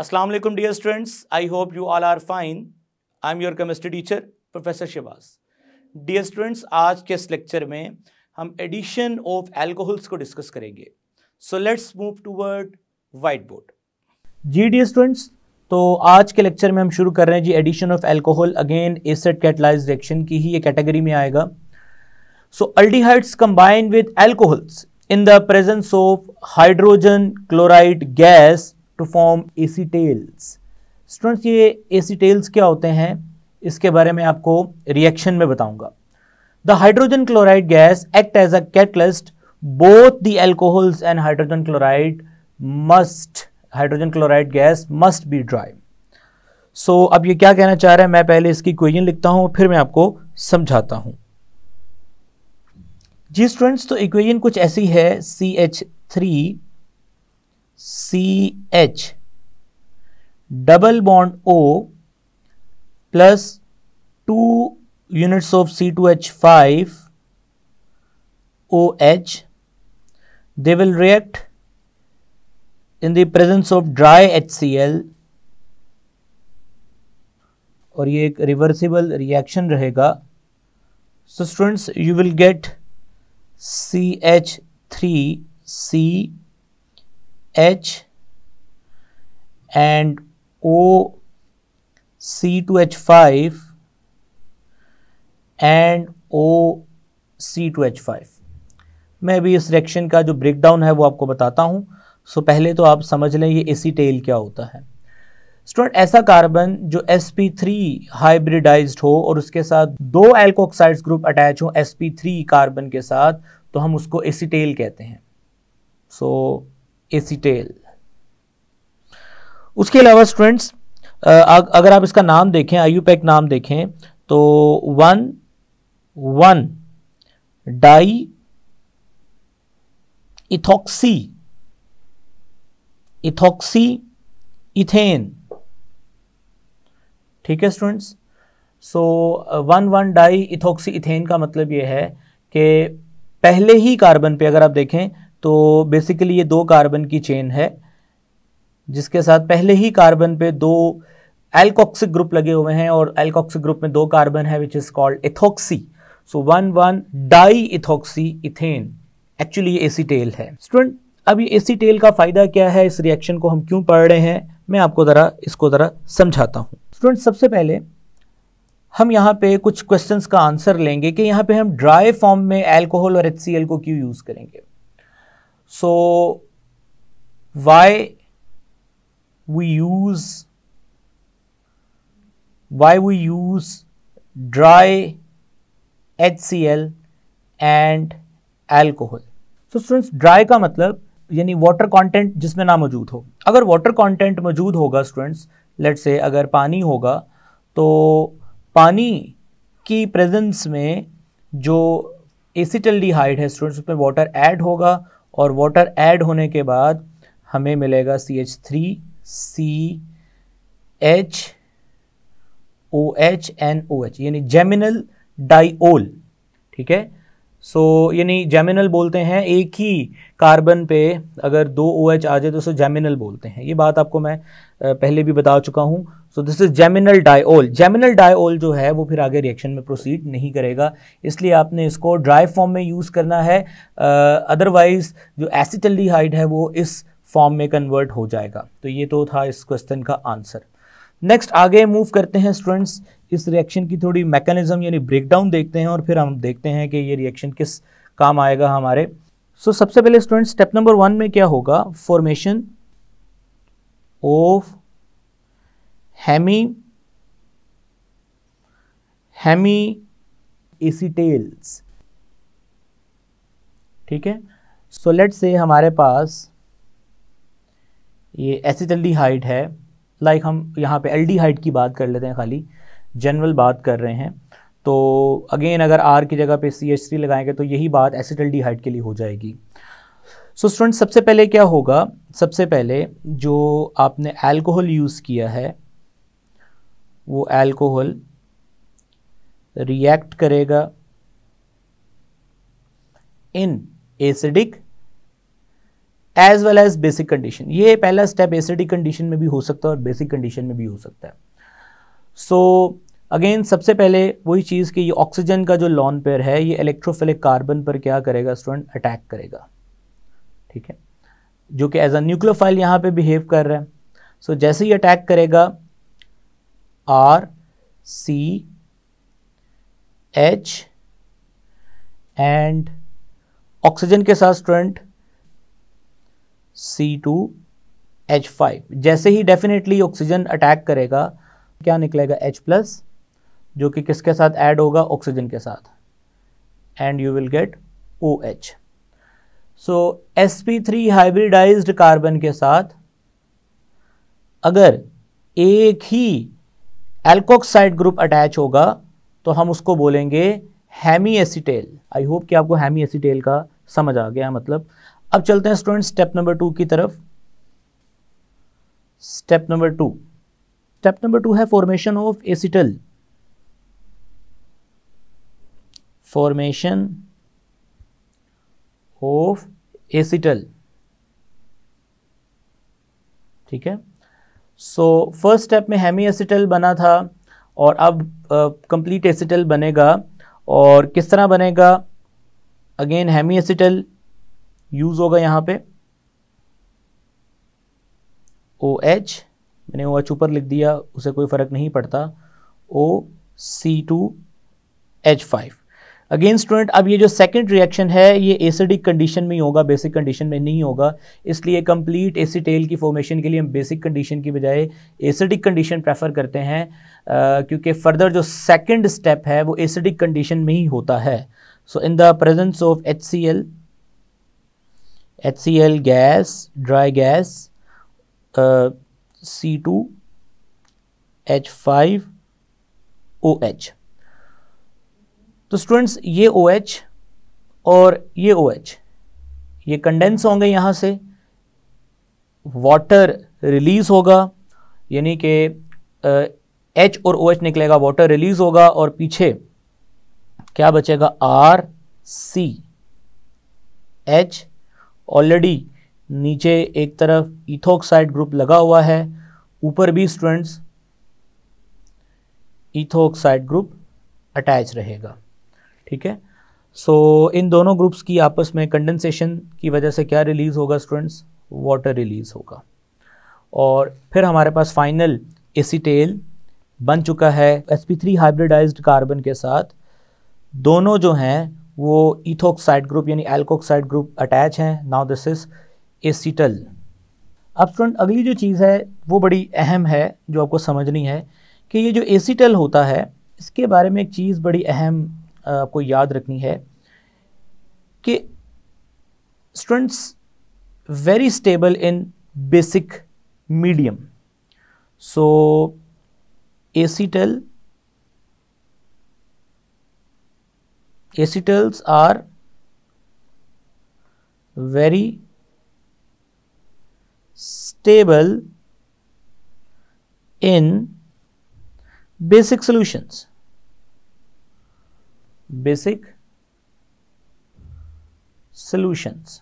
अस्सलाम वालेकुम dear students I hope you all are fine I am your chemistry teacher professor Shivas dear students आज के इस lecture में हम एडिशन ऑफ एल्कोहल्स को डिस्कस करेंगे so let's move toward white board जी डियर स्टूडेंट्स तो आज के लेक्चर में हम शुरू कर रहे हैं जी addition of alcohol again acid catalyse reaction की ही ये कैटेगरी में आएगा so aldehydes combine with alcohols in the presence of hydrogen chloride gas to form acetals students ये एसीटेल्स क्या होते हैं इसके बारे में आपको रिएक्शन में बताऊंगा the hydrogen chloride gas act as a catalyst both the alcohols and hydrogen chloride must hydrogen chloride gas must be dry so अब ये क्या कहना चाह रहे हैं मैं पहले इसकी क्वेश्चन लिखता हूं फिर मैं आपको समझाता हूं जी स्टूडेंट्स तो इक्वेशन कुछ ऐसी है C H three C H double bond O plus two units of C two H five O H they will react in the presence of dry H C L और ये एक reversible reaction रहेगा so students you will get C H three C H and O C two H five and O C two H five मैं अभी इस reaction का जो breakdown है वो आपको बताता हूँ सो पहले तो आप समझ लें ये एसी टेल क्या होता है स्टूडेंट ऐसा कार्बन जो एस पी थ्री हाइब्रिडाइज्ड हो और उसके साथ दो एल्कोक्साइड्स ग्रुप अटैच हो एस पी थ्री कार्बन के साथ तो हम उसको एसी टेल कहते हैं सो so, एसिटेल उसके अलावा स्टूडेंट्स अगर आप इसका नाम देखें आयुपैक नाम देखें तो one one di ethoxy ethoxy ethane ठीक है students so one one di ethoxy ethane का मतलब यह है कि पहले ही कार्बन पे अगर आप देखें तो बेसिकली ये दो कार्बन की चेन है जिसके साथ पहले ही कार्बन पे दो एल्कोक्सिक ग्रुप लगे हुए हैं और एल्कोक्सिक ग्रुप में दो कार्बन है which is called ethoxy so one one di ethoxy ethane actually ये एसीटेल है स्टूडेंट अब ये एसीटेल का फ़ायदा क्या है इस रिएक्शन को हम क्यों पढ़ रहे हैं मैं आपको ज़रा इसको ज़रा समझाता हूँ स्टूडेंट सबसे पहले हम यहाँ पे कुछ क्वेश्चंस का आंसर लेंगे कि यहाँ पे हम ड्राई फॉर्म में अल्कोहल और एच को क्यों यूज़ करेंगे So why we use why we use dry HCl and alcohol. So students dry का मतलब यानी वाटर कंटेंट जिसमें ना मौजूद हो अगर वाटर कंटेंट मौजूद होगा स्टूडेंट्स लेट से अगर पानी होगा तो पानी की प्रेजेंस में जो एसिटल डिहाइड है स्टूडेंट्स उसमें वाटर ऐड होगा और वाटर ऐड होने के बाद हमें मिलेगा C H three C H O H and O H यानी जेमिनल डाईओल ठीक है सो so, यानी जेमिनल बोलते हैं एक ही कार्बन पे अगर दो ओ OH आ जाए तो उसे जेमिनल बोलते हैं ये बात आपको मैं पहले भी बता चुका हूँ so this is geminal diol geminal diol जो है वो फिर आगे रिएक्शन में प्रोसीड नहीं करेगा इसलिए आपने इसको ड्राई फॉर्म में यूज़ करना है अदरवाइज जो एसिटल्डिहाइड है वो इस फॉर्म में कन्वर्ट हो जाएगा तो ये तो था इस क्वेश्चन का आंसर नेक्स्ट आगे मूव करते हैं स्टूडेंट्स इस रिएक्शन की थोड़ी मैकेनिज़्म यानी ब्रेकडाउन देखते हैं और फिर हम देखते हैं कि ये रिएक्शन किस काम आएगा हमारे सो so, सबसे पहले स्टूडेंट स्टेप नंबर वन में क्या होगा formation of hemi hemi acetals ठीक है सो लेट से हमारे पास ये हाइट है लाइक like हम यहाँ पे एल की बात कर लेते हैं खाली जनरल बात कर रहे हैं तो अगेन अगर आर की जगह पे सी एच थ्री लगाएंगे तो यही बात डी हाइट के लिए हो जाएगी सो so, स्टूडेंट सबसे पहले क्या होगा सबसे पहले जो आपने अल्कोहल यूज़ किया है वो अल्कोहल रिएक्ट करेगा in acidic as well as basic condition ये पहला स्टेप एसिडिक कंडीशन में भी हो सकता है और बेसिक कंडीशन में भी हो सकता है सो so, अगेन सबसे पहले वही चीज़ कि ये ऑक्सीजन का जो लॉन पेयर है ये इलेक्ट्रोफिलिक कार्बन पर क्या करेगा स्टूडेंट अटैक करेगा ठीक है जो कि एज अ न्यूक्लियोफाइल यहाँ पे बिहेव कर रहा है सो so, जैसे ही अटैक करेगा R C H and oxygen के साथ student C two H five जैसे ही डेफिनेटली ऑक्सीजन अटैक करेगा क्या निकलेगा H प्लस जो कि किसके साथ ऐड होगा ऑक्सीजन के साथ and you will get O H so S P three hybridized carbon के साथ अगर एक ही एल्कोक्साइड ग्रुप अटैच होगा तो हम उसको बोलेंगे हैमी एसिटेल आई होप कि आपको हैमी एसिटेल का समझ आ गया मतलब अब चलते हैं स्टूडेंट स्टेप नंबर टू की तरफ step number two step number two है formation of acetal formation of acetal ठीक है सो फर्स्ट स्टेप में हेमी एसिटल बना था और अब कंप्लीट uh, एसिटल बनेगा और किस तरह बनेगा अगेन हेमी एसिटल यूज़ होगा यहां पे ओ OH, एच मैंने ओ एच ऊपर लिख दिया उसे कोई फ़र्क नहीं पड़ता O C two H five again student अब ये जो सेकंड रिएक्शन है ये एसिडिक कंडीशन में ही होगा बेसिक कंडीशन में नहीं होगा इसलिए कंप्लीट एसिटेल की फॉर्मेशन के लिए हम बेसिक कंडीशन की बजाय एसिडिक कंडीशन प्रेफर करते हैं क्योंकि फर्दर जो सेकंड स्टेप है वो एसिडिक कंडीशन में ही होता है so in the presence of H C L H C L gas dry gas C two H five O H तो स्टूडेंट्स ये ओ OH एच और ये ओ OH, एच ये कंडेंस होंगे यहां से वाटर रिलीज होगा यानी कि एच और ओ OH एच निकलेगा वाटर रिलीज होगा और पीछे क्या बचेगा आर सी एच ऑलरेडी नीचे एक तरफ इथोक्साइड ग्रुप लगा हुआ है ऊपर भी स्टूडेंट्स इथोक्साइड ग्रुप अटैच रहेगा ठीक है सो so, इन दोनों ग्रुप्स की आपस में कंडेंसेशन की वजह से क्या रिलीज़ होगा स्टूडेंट्स वाटर रिलीज़ होगा और फिर हमारे पास फाइनल एसीटेल बन चुका है S P three hybridized carbon के साथ दोनों जो हैं वो इथोक्साइड ग्रुप यानी एल्कोक्साइड ग्रुप अटैच हैं नाउ दिस इज़ एसीटल अब फ्रेंड अगली जो चीज़ है वो बड़ी अहम है जो आपको समझनी है कि ये जो एसीटल होता है इसके बारे में एक चीज़ बड़ी अहम आपको याद रखनी है कि students very stable in basic medium so acetal acetals are very stable in basic solutions basic solutions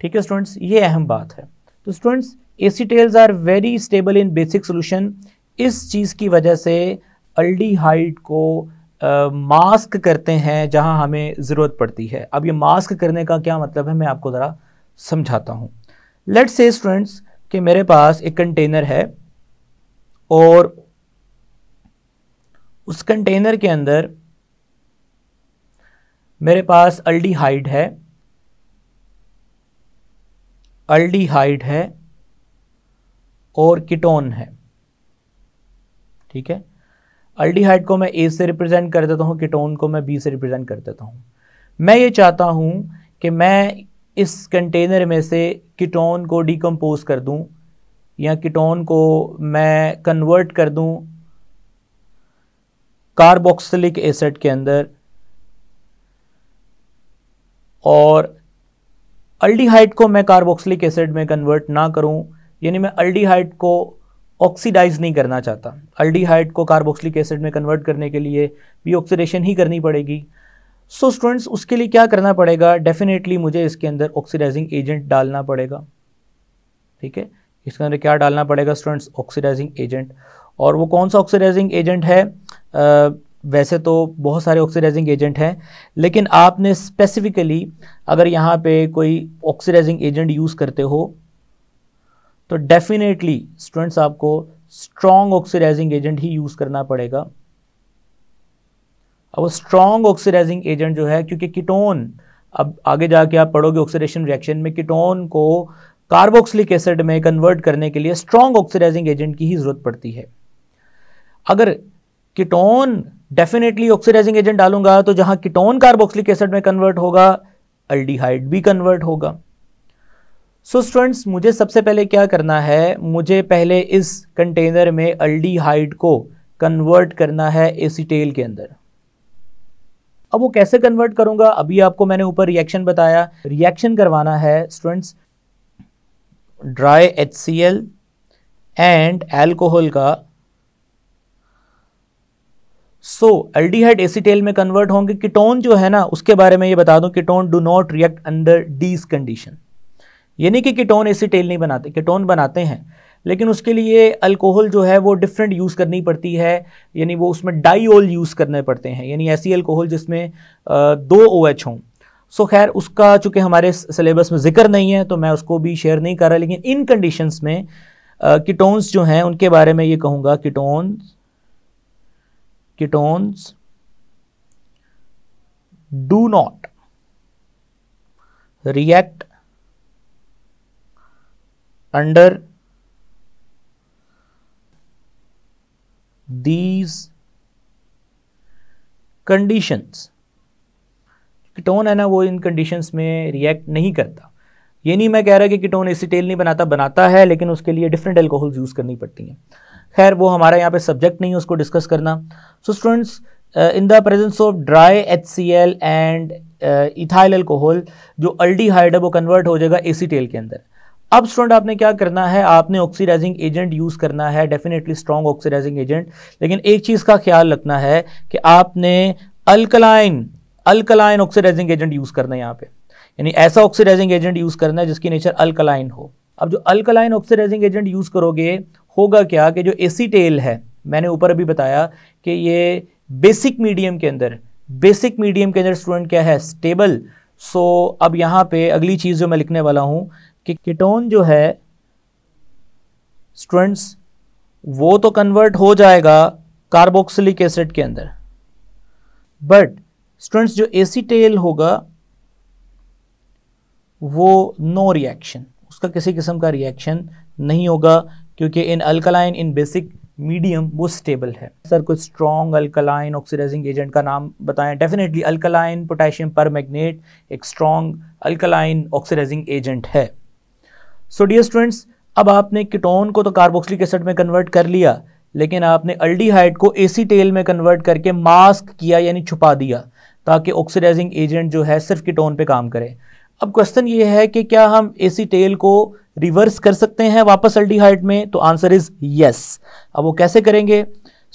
ठीक है स्टूडेंट्स ये अहम बात है तो students acetals are very stable in basic solution इस चीज़ की वजह से अल्डीहाइड को मास्क करते हैं जहां हमें ज़रूरत पड़ती है अब ये मास्क करने का क्या मतलब है मैं आपको ज़रा समझाता हूं लेट से स्टूडेंट्स कि मेरे पास एक कंटेनर है और उस कंटेनर के अंदर मेरे पास अल्डीहाइड है अल्डीहाइड है और कीटोन है ठीक है अल्डीहाइड को मैं ए से रिप्रेजेंट कर देता हूँ कीटोन को मैं बी से रिप्रेजेंट कर देता हूँ मैं ये चाहता हूँ कि मैं इस कंटेनर में से किटोन को डिकम्पोज कर दूं या किटोन को मैं कन्वर्ट कर दूं कार्बोक्सिलिक एसिड के अंदर और अल्डिहाइड को मैं कार्बोक्सिलिक एसिड में कन्वर्ट ना करूं यानी मैं अल्डिहाइड को ऑक्सीडाइज नहीं करना चाहता अल्डिहाइड को कार्बोक्सिलिक एसिड में कन्वर्ट करने के लिए भी ऑक्सीडेशन ही करनी पड़ेगी सो so, स्टूडेंट्स उसके लिए क्या करना पड़ेगा डेफिनेटली मुझे इसके अंदर ऑक्सीडाइजिंग एजेंट डालना पड़ेगा ठीक है इसके अंदर क्या डालना पड़ेगा स्टूडेंट्स ऑक्सीडाइजिंग एजेंट और वो कौन सा ऑक्सीडाइजिंग एजेंट है आ, वैसे तो बहुत सारे ऑक्सीडाइजिंग एजेंट हैं लेकिन आपने स्पेसिफिकली अगर यहाँ पे कोई ऑक्सीडाइजिंग एजेंट यूज़ करते हो तो डेफिनेटली स्टूडेंट्स आपको स्ट्रॉन्ग ऑक्सीडाइजिंग एजेंट ही यूज़ करना पड़ेगा अब वो स्ट्रॉन्ग ऑक्सीडाइजिंग एजेंट जो है क्योंकि कीटोन अब आगे जाके आप पढ़ोगे ऑक्सीडेशन रिएक्शन में कीटोन को कार्बोक्सिलिक एसिड में कन्वर्ट करने के लिए स्ट्रॉन्ग ऑक्सीडाइजिंग एजेंट की ही ज़रूरत पड़ती है अगर कीटोन डेफिनेटली ऑक्सीडाइजिंग एजेंट डालूंगा तो जहां कीटोन कार्बोक्सिलिक एसिड में कन्वर्ट होगा अल्डीहाइड भी कन्वर्ट होगा सो so स्टूडेंट्स मुझे सबसे पहले क्या करना है मुझे पहले इस कंटेनर में अल्डीहाइड को कन्वर्ट करना है एसीटेल के अंदर अब वो कैसे कन्वर्ट करूंगा अभी आपको मैंने ऊपर रिएक्शन बताया रिएक्शन करवाना है students dry H C L and alcohol का सो अल्डीहाइड एसिटेल में कन्वर्ट होंगे किटोन जो है ना उसके बारे में ये बता दूं ketone do not react under these condition यानी कि किटोन एसिटेल नहीं बनाते किटोन बनाते हैं लेकिन उसके लिए अल्कोहल जो है वो डिफरेंट यूज़ करनी पड़ती है यानी वो उसमें डाईओल यूज़ करने पड़ते हैं यानी ऐसी अल्कोहल जिसमें दो ओ OH हों सो खैर उसका चूँकि हमारे सिलेबस में जिक्र नहीं है तो मैं उसको भी शेयर नहीं कर रहा लेकिन इन कंडीशंस में कीटोन्स जो हैं उनके बारे में ये कहूँगा ketones ketones do not react under these conditions ketone है ना वो इन कंडीशंस में रिएक्ट नहीं करता ये नहीं मैं कह रहा कि कीटोन टेल नहीं बनाता बनाता है लेकिन उसके लिए डिफरेंट एल्कोहल्स यूज़ करनी पड़ती हैं खैर वो हमारा यहाँ पे सब्जेक्ट नहीं है उसको डिस्कस करना so students in the presence of dry H C L and ethyl alcohol जो हाइड है वो कन्वर्ट हो जाएगा एसीटेल के अंदर अब स्टूडेंट आपने क्या करना है आपने ऑक्सीडाइजिंग एजेंट यूज़ करना है डेफिनेटली स्ट्रॉन्ग ऑक्सीडाइजिंग एजेंट लेकिन एक चीज़ का ख्याल रखना है कि आपने alkaline alkaline oxidizing agent use करना है यहाँ पे यानी ऐसा ऑक्सीडाइजिंग एजेंट यूज़ करना है जिसकी नेचर अल्कलाइन हो अब जो अल्कलाइन ऑक्सीडाइजिंग एजेंट यूज़ करोगे होगा क्या कि जो एसीटेल है मैंने ऊपर अभी बताया कि ये बेसिक मीडियम के अंदर बेसिक मीडियम के अंदर स्टूडेंट क्या है स्टेबल सो so, अब यहाँ पे अगली चीज़ जो मैं लिखने वाला हूँ कि कीटोन जो है स्टूडेंट्स वो तो कन्वर्ट हो जाएगा कार्बोक्सिलिक एसिड के अंदर बट स्टूडेंट्स जो एसीटेल होगा वो नो रिएक्शन उसका किसी किस्म का रिएक्शन नहीं होगा क्योंकि in alkaline in basic medium वो स्टेबल है सर कुछ स्ट्रॉन्ग अल्कलाइन ऑक्सीडाइजिंग एजेंट का नाम बताएं definitely alkaline potassium permanganate एक स्ट्रॉन्ग अल्कलाइन ऑक्सीडाइजिंग एजेंट है सो डियर स्टूडेंट्स अब आपने किटोन को तो कार्बोक्सिलिक एसिड में कन्वर्ट कर लिया लेकिन आपने अल्डीहाइड को एसी टेल में कन्वर्ट करके मास्क किया यानी छुपा दिया ताकि ऑक्सीडाइजिंग एजेंट जो है सिर्फ किटोन पे काम करे अब क्वेश्चन ये है कि क्या हम एसी टेल को रिवर्स कर सकते हैं वापस अल्डीहाइड में तो आंसर इज यस अब वो कैसे करेंगे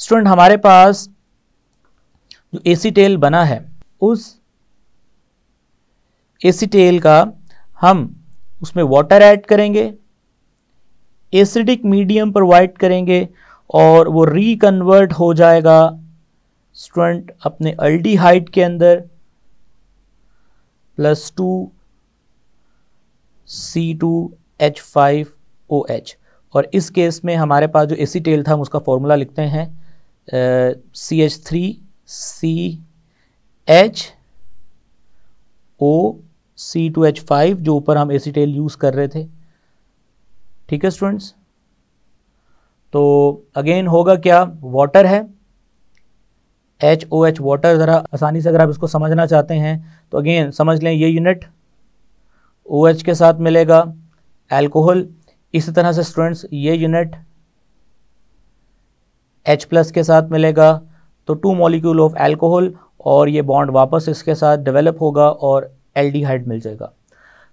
स्टूडेंट हमारे पास जो एसी टेल बना है उस एसी टेल का हम उसमें वाटर ऐड करेंगे एसिडिक मीडियम प्रोवाइड करेंगे और वो रीकन्वर्ट हो जाएगा स्टूडेंट अपने हाइट के अंदर plus two C two H five O H और इस केस में हमारे पास जो एसीटेल था हम उसका फॉर्मूला लिखते हैं C H three C H O C two H five जो ऊपर हम एसीटेल यूज़ कर रहे थे ठीक है स्टूडेंट्स तो अगेन होगा क्या वाटर है एच ओ एच वाटर ज़रा आसानी से अगर आप इसको समझना चाहते हैं तो अगेन समझ लें ये यूनिट ओ एच के साथ मिलेगा एल्कोहल इसी तरह से स्टूडेंट्स ये यूनिट एच प्लस के साथ मिलेगा तो टू मॉलिक्यूल ऑफ एल्कोहल और ये बॉन्ड वापस इसके साथ डेवलप होगा और एल्डिहाइड मिल जाएगा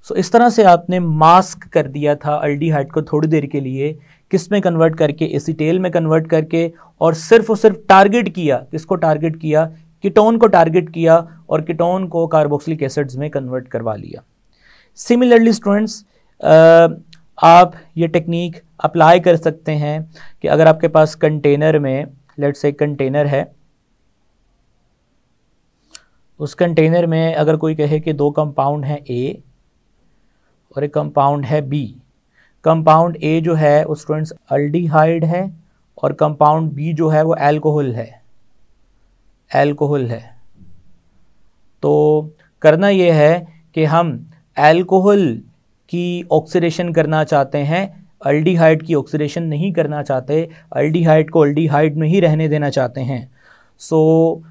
सो so, इस तरह से आपने मास्क कर दिया था एल्डिहाइड को थोड़ी देर के लिए किस में कन्वर्ट करके एसीटेल में कन्वर्ट करके और सिर्फ और सिर्फ टारगेट किया किसको टारगेट किया किटोन को टारगेट किया और किटोन को कार्बोक्सिलिक एसिड्स में कन्वर्ट करवा लिया सिमिलरली स्टूडेंट्स आप ये टेक्निक अप्लाई कर सकते हैं कि अगर आपके पास कंटेनर में लेट्स से कंटेनर है उस कंटेनर में अगर कोई कहे कि दो कंपाउंड हैं ए और एक कंपाउंड है बी कंपाउंड ए जो है वो स्टूडेंट्स अल्डीहाइड है और कंपाउंड बी जो है वो एल्कोहल है एल्कोहल है तो करना ये है कि हम एल्कोहल की ऑक्सीडेशन करना चाहते हैं अल्डीहाइड की ऑक्सीडेशन नहीं करना चाहते अल्डीहाइड को अल्डीहाइड में ही रहने देना चाहते हैं सो so,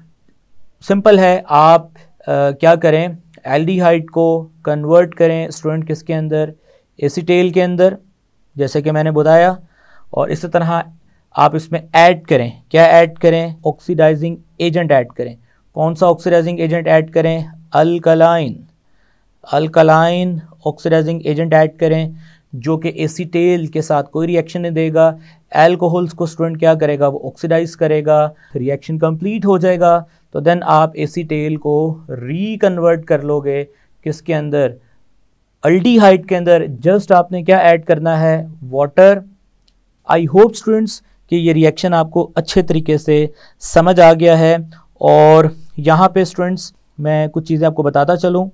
सिंपल है आप आ, क्या करें एल्डिहाइड को कन्वर्ट करें स्टूडेंट किसके अंदर एसीटेल के अंदर जैसे कि मैंने बताया और इसी तरह आप इसमें ऐड करें क्या ऐड करें ऑक्सीडाइजिंग एजेंट ऐड करें कौन सा ऑक्सीडाइजिंग एजेंट ऐड करें alkaline alkaline oxidizing agent add करें जो कि एसीटेल के साथ कोई रिएक्शन नहीं देगा एल्कोहल्स को स्टूडेंट क्या करेगा वो ऑक्सीडाइज करेगा रिएक्शन कंप्लीट हो जाएगा तो देन आप इसी टेल को रिकन्वर्ट कर लोगे किसके अंदर हाइट के अंदर जस्ट आपने क्या ऐड करना है वाटर आई होप स्टूडेंट्स कि ये रिएक्शन आपको अच्छे तरीके से समझ आ गया है और यहाँ पे स्टूडेंट्स मैं कुछ चीज़ें आपको बताता चलूँ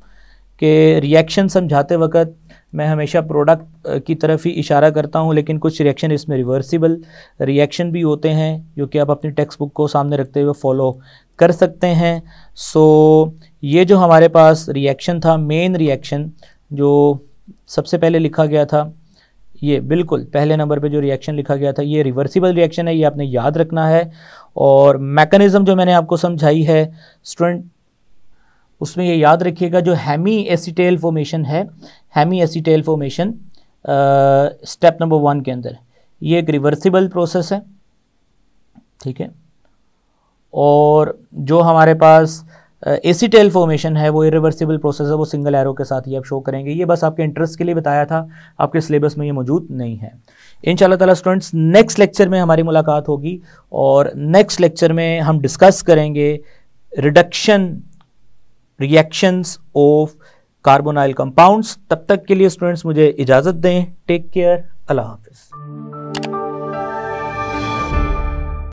कि रिएक्शन समझाते वक्त मैं हमेशा प्रोडक्ट की तरफ ही इशारा करता हूँ लेकिन कुछ रिएक्शन इसमें रिवर्सिबल रिएक्शन भी होते हैं जो कि आप अपनी टेक्स्ट बुक को सामने रखते हुए फॉलो कर सकते हैं सो so, ये जो हमारे पास रिएक्शन था मेन रिएक्शन जो सबसे पहले लिखा गया था ये बिल्कुल पहले नंबर पे जो रिएक्शन लिखा गया था ये रिवर्सिबल रिएक्शन है ये आपने याद रखना है और मैकेनिज़्म जो मैंने आपको समझाई है स्टूडेंट उसमें ये याद रखिएगा जो हैमी एसिटेल फॉर्मेशन है hemiacetal formation step number one के अंदर ये एक रिवर्सिबल प्रोसेस है ठीक है और जो हमारे पास एसीटेल uh, फॉर्मेशन है वो इरिवर्सिबल प्रोसेस है वो सिंगल एरो के साथ ही आप शो करेंगे ये बस आपके इंटरेस्ट के लिए बताया था आपके सिलेबस में ये मौजूद नहीं है इन तला स्टूडेंट्स नेक्स्ट लेक्चर में हमारी मुलाकात होगी और नेक्स्ट लेक्चर में हम डिस्कस करेंगे reduction reactions of carbonyl compounds तब तक के लिए स्टूडेंट्स मुझे इजाज़त दें टेक केयर अल्लाह हाफिज़